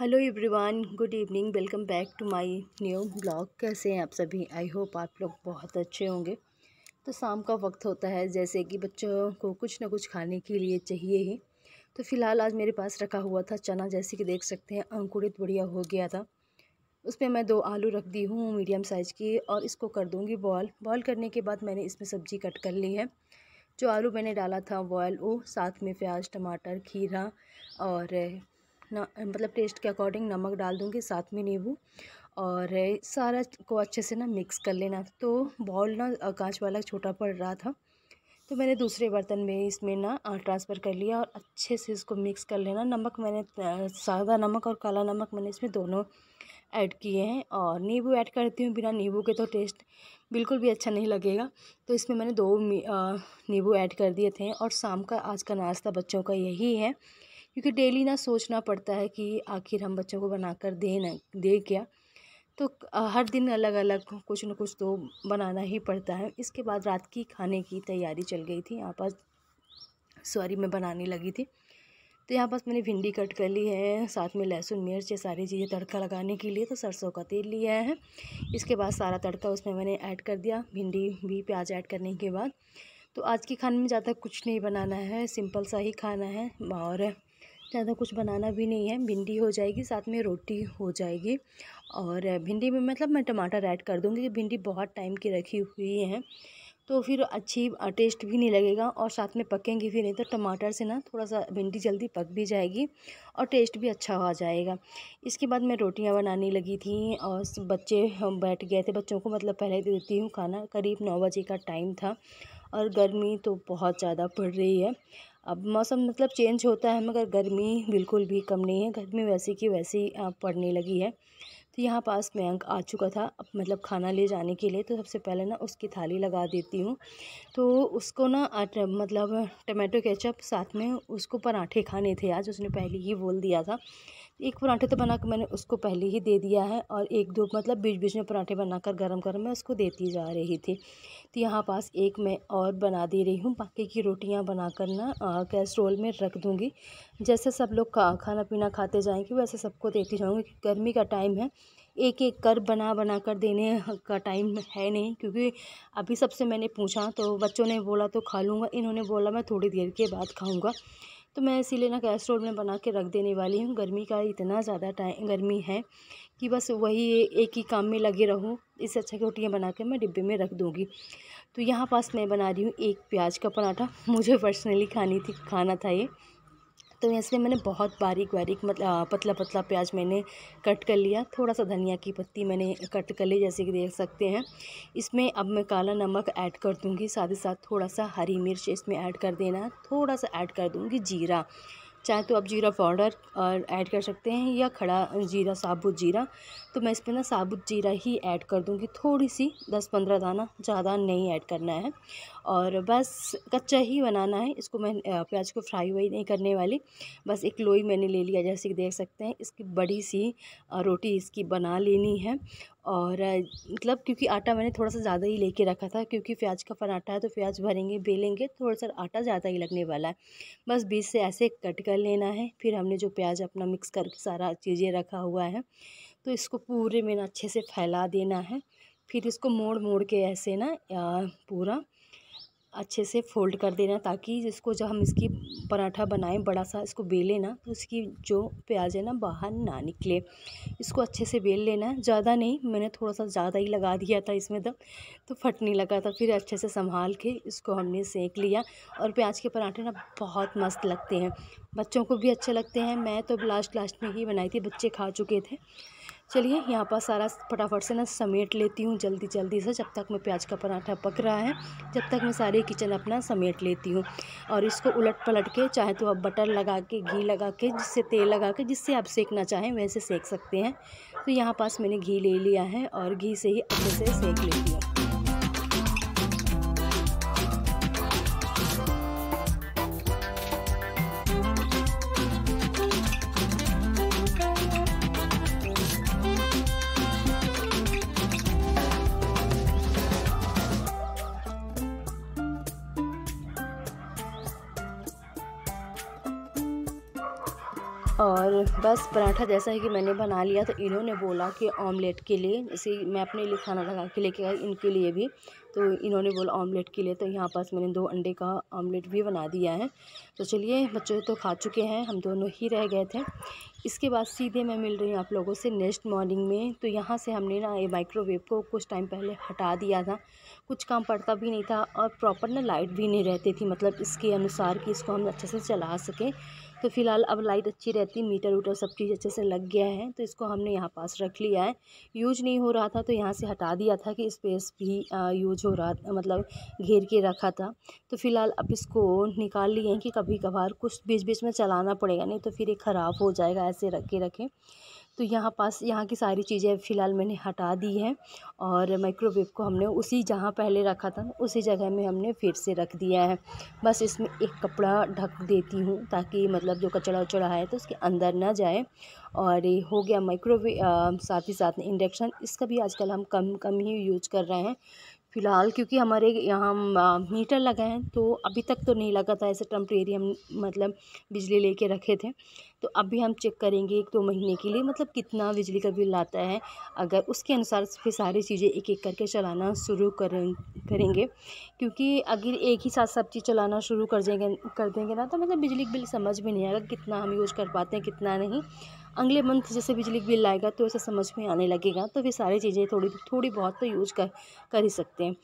hello everyone good evening welcome back to my new blog कैसे हैं आप सभी आई होप आप लोग बहुत अच्छे होंगे तो शाम का वक्त होता है जैसे कि बच्चों को कुछ ना कुछ खाने के लिए चाहिए ही तो फ़िलहाल आज मेरे पास रखा हुआ था चना जैसे कि देख सकते हैं अंकुरित बढ़िया हो गया था उस पर मैं दो आलू रख दी हूँ मीडियम साइज़ की और इसको कर दूँगी बॉयल बॉयल करने के बाद मैंने इसमें सब्ज़ी कट कर ली है जो आलू मैंने डाला था बॉयल वो साथ में प्याज टमाटर खीरा और ना मतलब टेस्ट के अकॉर्डिंग नमक डाल दूँगी साथ में नींबू और सारा को अच्छे से ना मिक्स कर लेना तो बॉल ना कांच वाला छोटा पड़ रहा था तो मैंने दूसरे बर्तन में इसमें ना ट्रांसफ़र कर लिया और अच्छे से इसको मिक्स कर लेना नमक मैंने सादा नमक और काला नमक मैंने इसमें दोनों ऐड किए हैं और नींबू ऐड करती हूँ बिना नींबू के तो टेस्ट बिल्कुल भी अच्छा नहीं लगेगा तो इसमें मैंने दो नींबू ऐड कर दिए थे और शाम का आज का नाश्ता बच्चों का यही है क्योंकि डेली ना सोचना पड़ता है कि आखिर हम बच्चों को बनाकर दें ना दे क्या तो हर दिन अलग अलग कुछ न कुछ तो बनाना ही पड़ता है इसके बाद रात की खाने की तैयारी चल गई थी यहाँ पास सॉरी मैं बनाने लगी थी तो यहाँ पास मैंने भिंडी कट कर ली है साथ में लहसुन मिर्च ये सारी चीज़ें तड़का लगाने के लिए तो सरसों का तेल लिया है इसके बाद सारा तड़का उसमें मैंने ऐड कर दिया भिंडी भी प्याज ऐड करने के बाद तो आज के खाने में ज़्यादा कुछ नहीं बनाना है सिंपल सा ही खाना है और ज़्यादा कुछ बनाना भी नहीं है भिंडी हो जाएगी साथ में रोटी हो जाएगी और भिंडी में मतलब मैं टमाटर ऐड कर दूँगी भिंडी बहुत टाइम की रखी हुई है तो फिर अच्छी टेस्ट भी नहीं लगेगा और साथ में पकेंगी भी नहीं तो टमाटर से ना थोड़ा सा भिंडी जल्दी पक भी जाएगी और टेस्ट भी अच्छा हो जाएगा इसके बाद मैं रोटियां बनाने लगी थी और बच्चे बैठ गए थे बच्चों को मतलब पहले दे देती हूँ खाना करीब नौ बजे का टाइम था और गर्मी तो बहुत ज़्यादा पड़ रही है अब मौसम मतलब चेंज होता है मगर गर्मी बिल्कुल भी कम नहीं है गर्मी वैसी की वैसी पड़ने लगी है तो यहाँ पास मयंक आ चुका था अब मतलब खाना ले जाने के लिए तो सबसे पहले ना उसकी थाली लगा देती हूँ तो उसको ना मतलब टमाटो केचप साथ में उसको पराठे खाने थे आज उसने पहले ही बोल दिया था एक पराठे तो बना कर मैंने उसको पहले ही दे दिया है और एक दो मतलब बीच बीच में पराठे बनाकर गरम गरम मैं उसको देती जा रही थी तो यहाँ पास एक मैं और बना दे रही हूँ बाकी की रोटियाँ बनाकर ना कैसरोल में रख दूँगी जैसे सब लोग खाना पीना खाते जाएंगे वैसे सबको देती जाऊँगी गर्मी का टाइम है एक एक कर बना बना कर देने का टाइम है नहीं क्योंकि अभी सबसे मैंने पूछा तो बच्चों ने बोला तो खा लूँगा इन्होंने बोला मैं थोड़ी देर के बाद खाऊँगा तो मैं इसीलिए ना कैसरोल में बना के रख देने वाली हूँ गर्मी का इतना ज़्यादा टाइम गर्मी है कि बस वही एक ही काम में लगे रहूँ इससे अच्छा की रोटियाँ बना के मैं डिब्बे में रख दूँगी तो यहाँ पास मैं बना रही हूँ एक प्याज का पराठा मुझे पर्सनली खानी थी खाना था ये तो इसलिए मैंने बहुत बारीक बारीक मतलब पतला पतला प्याज मैंने कट कर लिया थोड़ा सा धनिया की पत्ती मैंने कट कर ली जैसे कि देख सकते हैं इसमें अब मैं काला नमक ऐड कर दूँगी साथ ही साथ थोड़ा सा हरी मिर्च इसमें ऐड कर देना थोड़ा सा ऐड कर दूँगी जीरा चाहे तो आप जीरा पाउडर और ऐड कर सकते हैं या खड़ा जीरा साबुत जीरा तो मैं इसमें ना साबुत जीरा ही ऐड कर दूँगी थोड़ी सी दस पंद्रह दाना ज़्यादा नहीं ऐड करना है और बस कच्चा ही बनाना है इसको मैं प्याज को फ्राई वाई नहीं करने वाली बस एक लोई मैंने ले लिया जैसे कि देख सकते हैं इसकी बड़ी सी रोटी इसकी बना लेनी है और मतलब क्योंकि आटा मैंने थोड़ा सा ज़्यादा ही लेके रखा था क्योंकि प्याज का पराठा है तो प्याज भरेंगे बेलेंगे तो थोड़ा सा आटा ज़्यादा ही लगने वाला है बस बीच से ऐसे कट कर लेना है फिर हमने जो प्याज अपना मिक्स करके सारा चीज़ें रखा हुआ है तो इसको पूरे में अच्छे से फैला देना है फिर इसको मोड़ मोड़ के ऐसे ना पूरा अच्छे से फ़ोल्ड कर देना ताकि जिसको जब हम इसकी पराठा बनाएं बड़ा सा इसको बेलें ना तो इसकी जो प्याज़ है ना बाहर ना निकले इसको अच्छे से बेल लेना ज़्यादा नहीं मैंने थोड़ा सा ज़्यादा ही लगा दिया था इसमें दम तो फटने लगा था फिर अच्छे से संभाल के इसको हमने सेंक लिया और प्याज के पराठे ना बहुत मस्त लगते हैं बच्चों को भी अच्छे लगते हैं मैं तो लास्ट लास्ट में ही बनाई थी बच्चे खा चुके थे चलिए यहाँ पर सारा फटाफट से ना समेट लेती हूँ जल्दी जल्दी से जब तक मैं प्याज का पराठा पक रहा है जब तक मैं सारे किचन अपना समेट लेती हूँ और इसको उलट पलट के चाहे तो आप बटर लगा के घी लगा के जिससे तेल लगा के जिससे आप सेकना चाहें वैसे सेक सकते हैं तो यहाँ पास मैंने घी ले लिया है और घी से ही अच्छे से सेक लेती हूँ और बस पराठा जैसा है कि मैंने बना लिया तो इन्होंने बोला कि ऑमलेट के लिए इसी मैं अपने लिए खाना लगा के लेके आई इनके लिए भी तो इन्होंने बोला ऑमलेट के लिए तो यहाँ पास मैंने दो अंडे का ऑमलेट भी बना दिया है तो चलिए बच्चों तो खा चुके हैं हम दोनों ही रह गए थे इसके बाद सीधे मैं मिल रही हूँ आप लोगों से नेक्स्ट मॉर्निंग में तो यहाँ से हमने ना ये माइक्रोवेव को कुछ टाइम पहले हटा दिया था कुछ काम पड़ता भी नहीं था और प्रॉपर ना लाइट भी नहीं रहती थी मतलब इसके अनुसार कि इसको हम अच्छे से चला सकें तो फिलहाल अब लाइट अच्छी रहती मीटर वीटर सब चीज़ अच्छे से लग गया है तो इसको हमने यहाँ पास रख लिया है यूज नहीं हो रहा था तो यहाँ से हटा दिया था कि स्पेस भी यूज हो रहा मतलब घेर के रखा था तो फिलहाल अब इसको निकाल लिए हैं कि कभी कभार कुछ बीच बीच में चलाना पड़ेगा नहीं तो फिर ये ख़राब हो जाएगा ऐसे रखे रखें तो यहाँ पास यहाँ की सारी चीज़ें फ़िलहाल मैंने हटा दी हैं और माइक्रोवेव को हमने उसी जहाँ पहले रखा था उसी जगह में हमने फिर से रख दिया है बस इसमें एक कपड़ा ढक देती हूँ ताकि मतलब जो कचड़ा उचड़ा है तो उसके अंदर ना जाए और ये हो गया माइक्रोवेव साथ ही साथ में इंडक्शन इसका भी आजकल हम कम कम ही यूज कर रहे हैं फ़िलहाल क्योंकि हमारे यहाँ मीटर लगाए हैं तो अभी तक तो नहीं लगा था ऐसे टम्प्रेरी हम मतलब बिजली लेके रखे थे तो अभी हम चेक करेंगे एक दो तो महीने के लिए मतलब कितना बिजली का बिल आता है अगर उसके अनुसार फिर सारी चीज़ें एक एक करके चलाना शुरू करें करेंगे क्योंकि अगर एक ही साथ सब चीज़ चलाना शुरू कर देंगे कर देंगे ना तो मतलब बिजली का बिल समझ में नहीं आएगा कितना हम यूज़ कर पाते हैं कितना नहीं अगले मंथ जैसे बिजली बिल आएगा तो उसे समझ में आने लगेगा तो फिर सारी चीज़ें थोड़ी थोड़ी बहुत तो यूज कर कर ही सकते हैं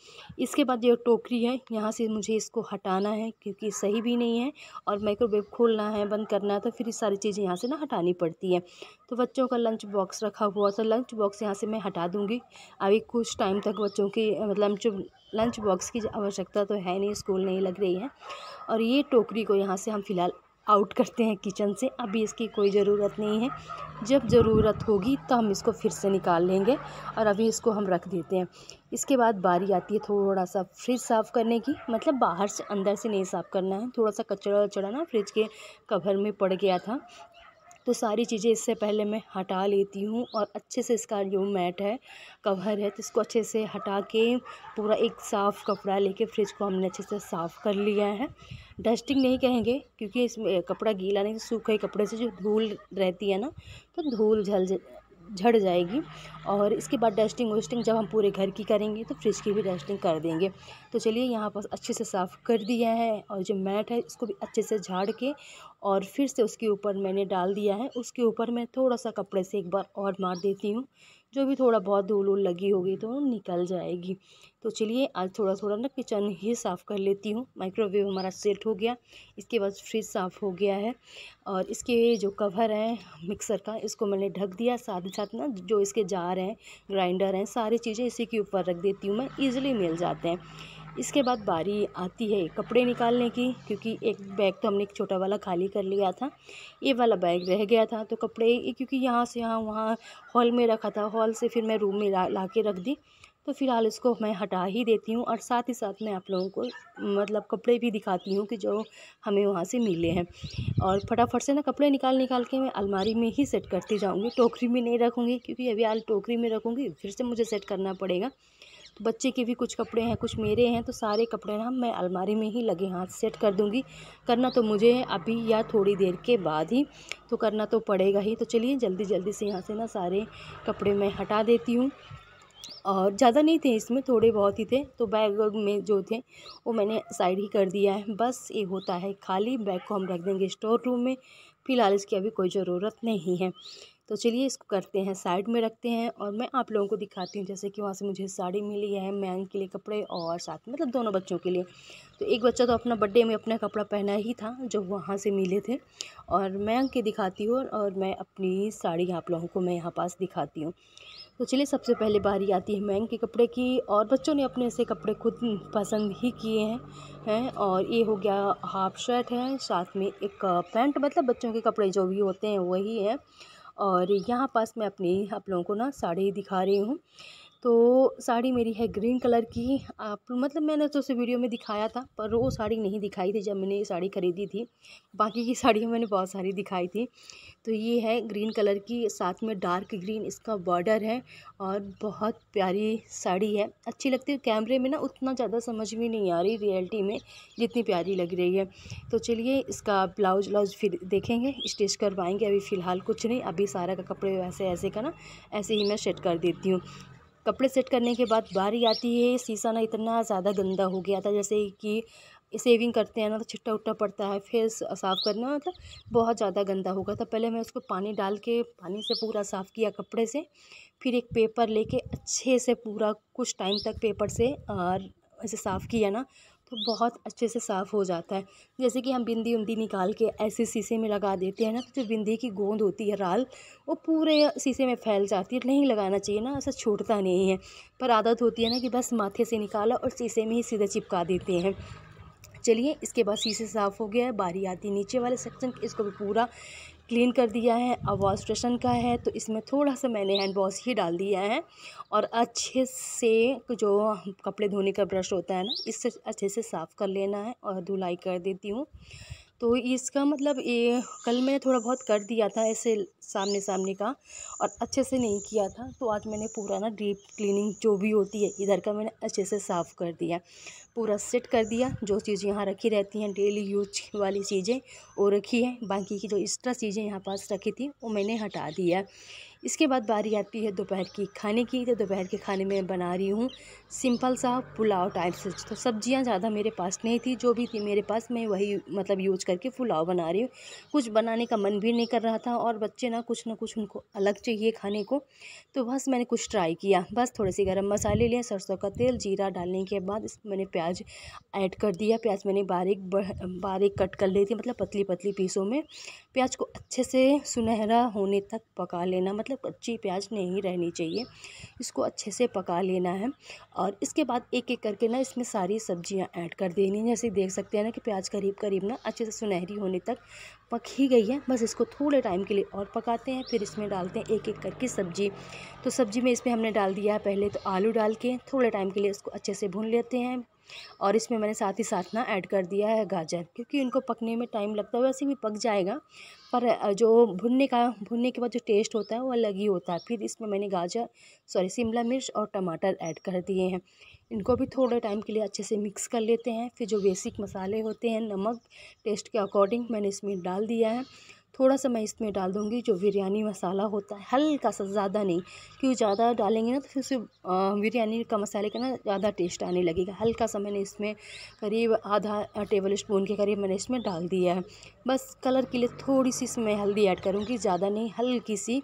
इसके बाद जो टोकरी है यहाँ से मुझे इसको हटाना है क्योंकि सही भी नहीं है और माइक्रोवेव खोलना है बंद करना है तो फिर ये सारी चीज़ें यहाँ से ना हटानी पड़ती हैं तो बच्चों का लंच बॉक्स रखा हुआ था लंच बॉक्स यहाँ से मैं हटा दूँगी अभी कुछ टाइम तक बच्चों की मतलब लंच बॉक्स की आवश्यकता तो है नहीं स्कूल नहीं लग रही है और ये टोकरी को यहाँ से हम फ़िलहाल आउट करते हैं किचन से अभी इसकी कोई ज़रूरत नहीं है जब ज़रूरत होगी तो हम इसको फिर से निकाल लेंगे और अभी इसको हम रख देते हैं इसके बाद बारी आती है थोड़ा सा फ्रिज साफ़ करने की मतलब बाहर से अंदर से नहीं साफ़ करना है थोड़ा सा कचरा वचरा ना फ्रिज के कवर में पड़ गया था तो सारी चीज़ें इससे पहले मैं हटा लेती हूँ और अच्छे से इसका जो मैट है कवर है तो इसको अच्छे से हटा के पूरा एक साफ़ कपड़ा लेके फ्रिज को हमने अच्छे से साफ़ कर लिया है डस्टिंग नहीं कहेंगे क्योंकि इसमें कपड़ा गीला नहीं सूखे कपड़े से जो धूल रहती है ना तो धूल झल झड़ जाएगी और इसके बाद डस्टिंग वस्टिंग जब हम पूरे घर की करेंगे तो फ्रिज की भी डस्टिंग कर देंगे तो चलिए यहाँ पर अच्छे से साफ़ कर दिया है और जो मैट है इसको भी अच्छे से झाड़ के और फिर से उसके ऊपर मैंने डाल दिया है उसके ऊपर मैं थोड़ा सा कपड़े से एक बार और मार देती हूँ जो भी थोड़ा बहुत धूल वूल लगी होगी तो निकल जाएगी तो चलिए आज थोड़ा थोड़ा ना किचन ही साफ़ कर लेती हूँ माइक्रोवेव हमारा सेट हो गया इसके बाद फ्रिज साफ़ हो गया है और इसके जो कवर है मिक्सर का इसको मैंने ढक दिया साथ ही साथ ना जो इसके जार हैं ग्राइंडर हैं सारी चीज़ें इसी के ऊपर रख देती हूँ मैं ईज़िली मिल जाते हैं इसके बाद बारी आती है कपड़े निकालने की क्योंकि एक बैग तो हमने एक छोटा वाला खाली कर लिया था ये वाला बैग रह गया था तो कपड़े क्योंकि यहाँ से यहाँ वहाँ हॉल में रखा था हॉल से फिर मैं रूम में ला, ला के रख दी तो फ़िलहाल इसको मैं हटा ही देती हूँ और साथ ही साथ मैं आप लोगों को मतलब कपड़े भी दिखाती हूँ कि जो हमें वहाँ से मिले हैं और फटाफट से ना कपड़े निकाल निकाल के मैं अलमारी में ही सेट करती जाऊँगी टोकरी में नहीं रखूँगी क्योंकि अभी हाल टोकरी में रखूँगी फिर से मुझे सेट करना पड़ेगा बच्चे के भी कुछ कपड़े हैं कुछ मेरे हैं तो सारे कपड़े ना मैं अलमारी में ही लगे हाथ सेट कर दूँगी करना तो मुझे अभी या थोड़ी देर के बाद ही तो करना तो पड़ेगा ही तो चलिए जल्दी जल्दी से यहाँ से ना सारे कपड़े मैं हटा देती हूँ और ज़्यादा नहीं थे इसमें थोड़े बहुत ही थे तो बैग वैग में जो थे वो मैंने साइड ही कर दिया है बस ये होता है खाली बैग को हम रख देंगे स्टोर रूम में फ़िलहाल इसकी अभी कोई ज़रूरत नहीं है तो चलिए इसको करते हैं साइड में रखते हैं और मैं आप लोगों को दिखाती हूँ जैसे कि वहाँ से मुझे साड़ी मिली है मैन के लिए कपड़े और साथ मतलब दोनों बच्चों के लिए तो एक बच्चा तो अपना बर्थडे में अपना कपड़ा पहना ही था जो वहाँ से मिले थे और मैं के दिखाती हूँ और मैं अपनी साड़ी आप लोगों को मैं यहाँ पास दिखाती हूँ तो चलिए सबसे पहले बारी आती है मैंग के कपड़े की और बच्चों ने अपने से कपड़े खुद पसंद ही किए हैं हैं और ये हो गया हाफ शर्ट है साथ में एक पैंट मतलब बच्चों के कपड़े जो भी होते हैं वही हैं और यहाँ पास मैं अपनी आप लोगों को ना साड़ी दिखा रही हूँ तो साड़ी मेरी है ग्रीन कलर की आप मतलब मैंने तो उसे वीडियो में दिखाया था पर वो साड़ी नहीं दिखाई थी जब मैंने ये साड़ी ख़रीदी थी बाकी की साड़ियाँ मैंने बहुत सारी दिखाई थी तो ये है ग्रीन कलर की साथ में डार्क ग्रीन इसका बॉर्डर है और बहुत प्यारी साड़ी है अच्छी लगती है कैमरे में ना उतना ज़्यादा समझ में नहीं आ रही रियलिटी में जितनी प्यारी लग रही है तो चलिए इसका ब्लाउज व्लाउज फिर देखेंगे स्टिच करवाएँगे अभी फ़िलहाल कुछ नहीं अभी सारा का कपड़े वैसे ऐसे का ना ऐसे ही मैं सेट कर देती हूँ कपड़े सेट करने के बाद बारी आती है शीशा ना इतना ज़्यादा गंदा हो गया था जैसे कि सेविंग करते हैं ना तो छिट्टा उट्टा पड़ता है फिर साफ़ करना मतलब बहुत ज़्यादा गंदा हो गया था पहले मैं उसको पानी डाल के पानी से पूरा साफ़ किया कपड़े से फिर एक पेपर लेके अच्छे से पूरा कुछ टाइम तक पेपर से और ऐसे साफ़ किया ना तो बहुत अच्छे से साफ़ हो जाता है जैसे कि हम बिंदी उंदी निकाल के ऐसे शीशे में लगा देते हैं ना तो जो बिंदी की गोंद होती है राल वो पूरे शीशे में फैल जाती है नहीं लगाना चाहिए ना ऐसा छूटता नहीं है पर आदत होती है ना कि बस माथे से निकाला और शीशे में ही सीधा चिपका देते हैं चलिए इसके बाद शीशे साफ़ हो गया है बारी आती है नीचे वाले सेक्शन इसको भी पूरा क्लीन कर दिया है अब वॉश स्टेशन का है तो इसमें थोड़ा सा मैंने हैंड वॉश ही डाल दिया है और अच्छे से जो कपड़े धोने का ब्रश होता है ना इससे अच्छे से साफ़ कर लेना है और धुलाई कर देती हूँ तो इसका मतलब ये कल मैंने थोड़ा बहुत कर दिया था ऐसे सामने सामने का और अच्छे से नहीं किया था तो आज मैंने पूरा ना डीप क्लीनिंग जो भी होती है इधर का मैंने अच्छे से साफ़ कर दिया पूरा सेट कर दिया जो चीज़ यहाँ रखी रहती हैं डेली यूज वाली चीज़ें वो रखी है बाकी की जो एक्स्ट्रा चीज़ें यहाँ पास रखी थी वो मैंने हटा दिया इसके बाद बारी आती है दोपहर की खाने की तो दोपहर के खाने में बना रही हूँ सिंपल सा पुलाव टाइप से तो सब्जियाँ ज़्यादा मेरे पास नहीं थी जो भी थी मेरे पास मैं वही मतलब यूज करके पुलाव बना रही हूँ कुछ बनाने का मन भी नहीं कर रहा था और बच्चे ना कुछ ना कुछ उनको अलग चाहिए खाने को तो बस मैंने कुछ ट्राई किया बस थोड़े से गर्म मसाले लिए सरसों का तेल जीरा डालने के बाद इसमें मैंने प्याज ऐड कर दिया प्याज मैंने बारीक बारीक कट कर ली थी मतलब पतली पतली पीसों में प्याज को अच्छे से सुनहरा होने तक पका लेना मतलब कच्ची प्याज नहीं रहनी चाहिए इसको अच्छे से पका लेना है और इसके बाद एक एक करके ना इसमें सारी सब्जियां ऐड कर देनी है जैसे देख सकते हैं ना कि प्याज करीब करीब ना अच्छे से सुनहरी होने तक पक ही गई है बस इसको थोड़े टाइम के लिए और पकाते हैं फिर इसमें डालते हैं एक एक करके सब्जी तो सब्जी में इसमें हमने डाल दिया है पहले तो आलू डाल के थोड़े टाइम के लिए इसको अच्छे से भून लेते हैं और इसमें मैंने साथ ही साथ ना ऐड कर दिया है गाजर क्योंकि इनको पकने में टाइम लगता है वैसे भी पक जाएगा पर जो भुनने का भुनने के बाद जो टेस्ट होता है वो अलग ही होता है फिर इसमें मैंने गाजर सॉरी शिमला मिर्च और टमाटर ऐड कर दिए हैं इनको भी थोड़े टाइम के लिए अच्छे से मिक्स कर लेते हैं फिर जो बेसिक मसाले होते हैं नमक टेस्ट के अकॉर्डिंग मैंने इसमें डाल दिया है थोड़ा सा मैं इसमें डाल दूँगी जो बिरयानी मसाला होता है हल्का सा ज़्यादा नहीं क्यों ज़्यादा डालेंगे ना तो फिर उसे बिरयानी का मसाले का ना ज़्यादा टेस्ट आने लगेगा हल्का सा मैंने इसमें करीब आधा टेबल स्पून के करीब मैंने इसमें डाल दिया है बस कलर के लिए थोड़ी सी इसमें हल्दी ऐड करूँगी ज़्यादा नहीं हल्की सी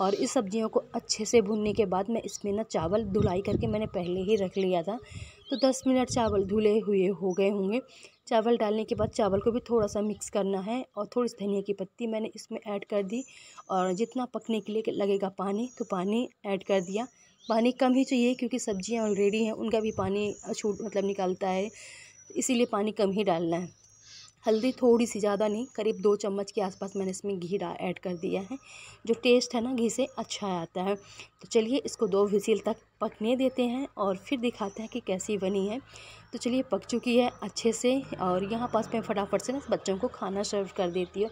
और इस सब्जियों को अच्छे से भुनने के बाद मैं इसमें ना चावल धुलाई करके मैंने पहले ही रख लिया था तो दस मिनट चावल धुले हुए हो गए होंगे चावल डालने के बाद चावल को भी थोड़ा सा मिक्स करना है और थोड़ी सी धनिया की पत्ती मैंने इसमें ऐड कर दी और जितना पकने के लिए लगेगा पानी तो पानी ऐड कर दिया पानी कम ही चाहिए क्योंकि सब्जियां ऑलरेडी हैं उनका भी पानी छूट मतलब निकालता है इसीलिए पानी कम ही डालना है हल्दी थोड़ी सी ज़्यादा नहीं करीब दो चम्मच के आसपास मैंने इसमें घी ऐड कर दिया है जो टेस्ट है ना घी से अच्छा आता है तो चलिए इसको दो विसील तक पकने देते हैं और फिर दिखाते हैं कि कैसी बनी है तो चलिए पक चुकी है अच्छे से और यहाँ पास मैं फटाफट से ना बच्चों को खाना सर्व कर देती हूँ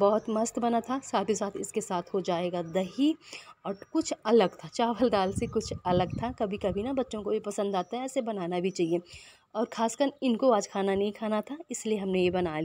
बहुत मस्त बना था साथ ही साथ इसके साथ हो जाएगा दही और कुछ अलग था चावल दाल से कुछ अलग था कभी कभी ना बच्चों को भी पसंद आता है ऐसे बनाना भी चाहिए और ख़ासकर इनको आज खाना नहीं खाना था इसलिए हमने ये बना